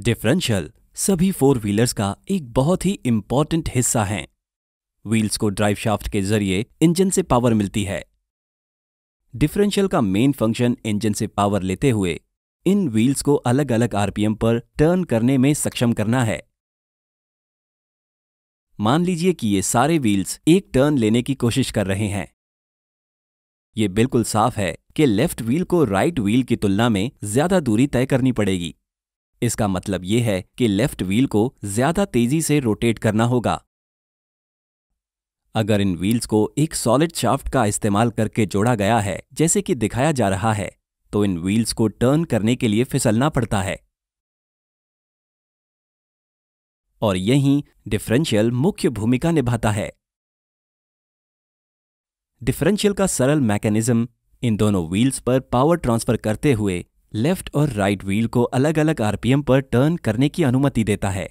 differential सभी four wheelers का एक बहुत ही इम्पॉर्टेंट हिस्सा है व्हील्स को ड्राइव शाफ्ट के जरिए इंजन से पावर मिलती है डिफरेंशियल का मेन फंक्शन इंजन से पावर लेते हुए इन व्हील्स को अलग अलग आरपीएम पर टर्न करने में सक्षम करना है मान लीजिए कि ये सारे व्हील्स एक टर्न लेने की कोशिश कर रहे हैं ये बिल्कुल साफ है कि लेफ्ट व्हील को राइट व्हील की तुलना में ज्यादा दूरी तय करनी पड़ेगी इसका मतलब यह है कि लेफ्ट व्हील को ज्यादा तेजी से रोटेट करना होगा अगर इन व्हील्स को एक सॉलिड शाफ्ट का इस्तेमाल करके जोड़ा गया है जैसे कि दिखाया जा रहा है तो इन व्हील्स को टर्न करने के लिए फिसलना पड़ता है और यही डिफरेंशियल मुख्य भूमिका निभाता है डिफरेंशियल का सरल मैकेनिज्म इन दोनों व्हील्स पर पावर ट्रांसफर करते हुए लेफ्ट और राइट व्हील को अलग अलग आरपीएम पर टर्न करने की अनुमति देता है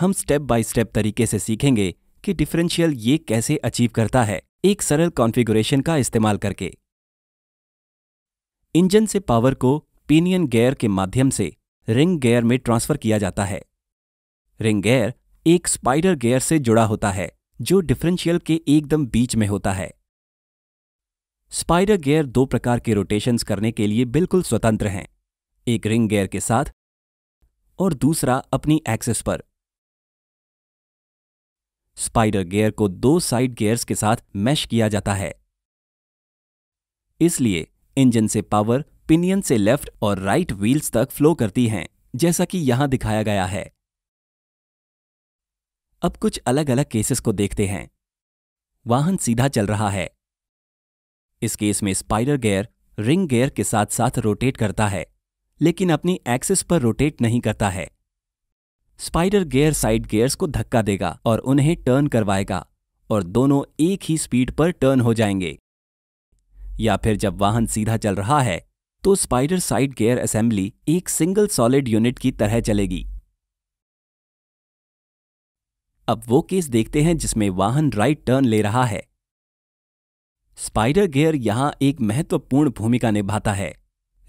हम स्टेप बाय स्टेप तरीके से सीखेंगे कि डिफरेंशियल ये कैसे अचीव करता है एक सरल कॉन्फ़िगरेशन का इस्तेमाल करके इंजन से पावर को पीनियन गेयर के माध्यम से रिंग गेयर में ट्रांसफर किया जाता है रिंग गेयर एक स्पाइडर गेयर से जुड़ा होता है जो डिफरेंशियल के एकदम बीच में होता है स्पाइडर गियर दो प्रकार के रोटेशंस करने के लिए बिल्कुल स्वतंत्र हैं एक रिंग गियर के साथ और दूसरा अपनी एक्सेस पर स्पाइडर गियर को दो साइड गियर्स के साथ मैश किया जाता है इसलिए इंजन से पावर पिनियन से लेफ्ट और राइट व्हील्स तक फ्लो करती हैं जैसा कि यहां दिखाया गया है अब कुछ अलग अलग केसेस को देखते हैं वाहन सीधा चल रहा है इस केस में स्पाइडर गेयर रिंग गेयर के साथ साथ रोटेट करता है लेकिन अपनी एक्सिस पर रोटेट नहीं करता है स्पाइडर गेयर साइड गेयर्स को धक्का देगा और उन्हें टर्न करवाएगा और दोनों एक ही स्पीड पर टर्न हो जाएंगे या फिर जब वाहन सीधा चल रहा है तो स्पाइडर साइड गेयर असेंबली एक सिंगल सॉलिड यूनिट की तरह चलेगी अब वो केस देखते हैं जिसमें वाहन राइट टर्न ले रहा है स्पाइडर गेयर यहां एक महत्वपूर्ण भूमिका निभाता है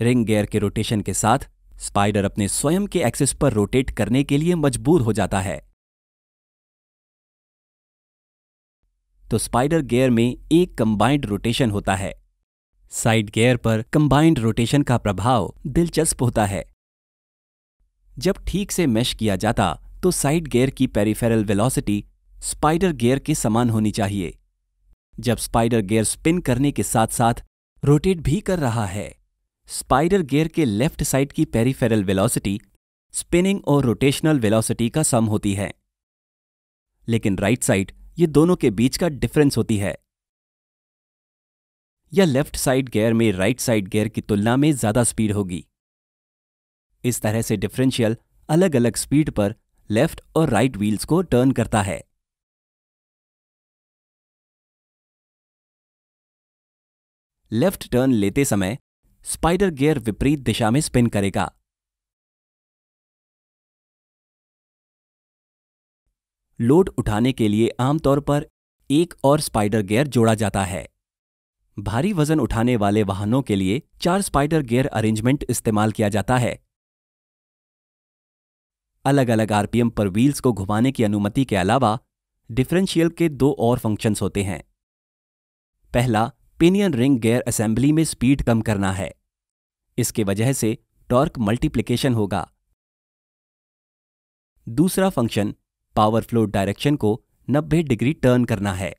रिंग गेयर के रोटेशन के साथ स्पाइडर अपने स्वयं के एक्सिस पर रोटेट करने के लिए मजबूर हो जाता है तो स्पाइडर गेयर में एक कंबाइंड रोटेशन होता है साइड गेयर पर कंबाइंड रोटेशन का प्रभाव दिलचस्प होता है जब ठीक से मैश किया जाता तो साइड गेयर की पेरिफेरल वेलोसिटी स्पाइडर गेयर के समान होनी चाहिए जब स्पाइडर गियर स्पिन करने के साथ साथ रोटेट भी कर रहा है स्पाइडर गियर के लेफ्ट साइड की पेरीफेरल वेलोसिटी स्पिनिंग और रोटेशनल वेलोसिटी का सम होती है लेकिन राइट साइड ये दोनों के बीच का डिफरेंस होती है या लेफ्ट साइड गियर में राइट साइड गियर की तुलना में ज्यादा स्पीड होगी इस तरह से डिफरेंशियल अलग अलग स्पीड पर लेफ्ट और राइट व्हील्स को टर्न करता है लेफ्ट टर्न लेते समय स्पाइडर गियर विपरीत दिशा में स्पिन करेगा लोड उठाने के लिए आमतौर पर एक और स्पाइडर गियर जोड़ा जाता है भारी वजन उठाने वाले वाहनों के लिए चार स्पाइडर गियर अरेंजमेंट इस्तेमाल किया जाता है अलग अलग आरपीएम पर व्हील्स को घुमाने की अनुमति के अलावा डिफरेंशियल के दो और फंक्शंस होते हैं पहला पिनियन रिंग गेयर असेंबली में स्पीड कम करना है इसके वजह से टॉर्क मल्टीप्लिकेशन होगा दूसरा फंक्शन पावर फ्लो डायरेक्शन को 90 डिग्री टर्न करना है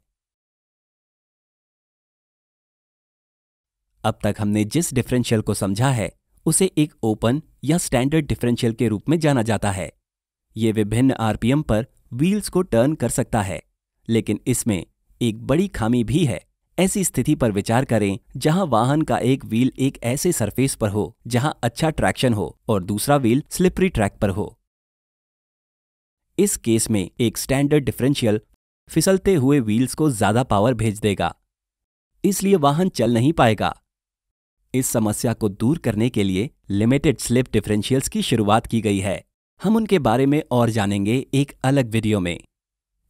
अब तक हमने जिस डिफरेंशियल को समझा है उसे एक ओपन या स्टैंडर्ड डिफरेंशियल के रूप में जाना जाता है यह विभिन्न आरपीएम पर व्हील्स को टर्न कर सकता है लेकिन इसमें एक बड़ी खामी भी है ऐसी स्थिति पर विचार करें जहां वाहन का एक व्हील एक ऐसे सरफेस पर हो जहां अच्छा ट्रैक्शन हो और दूसरा व्हील स्लिपरी ट्रैक पर हो इस केस में एक स्टैंडर्ड डिफरेंशियल फिसलते हुए व्हील्स को ज्यादा पावर भेज देगा इसलिए वाहन चल नहीं पाएगा इस समस्या को दूर करने के लिए लिमिटेड स्लिप डिफरेंशियल्स की शुरुआत की गई है हम उनके बारे में और जानेंगे एक अलग वीडियो में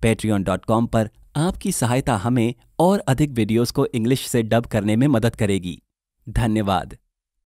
patreon.com पर आपकी सहायता हमें और अधिक वीडियोस को इंग्लिश से डब करने में मदद करेगी धन्यवाद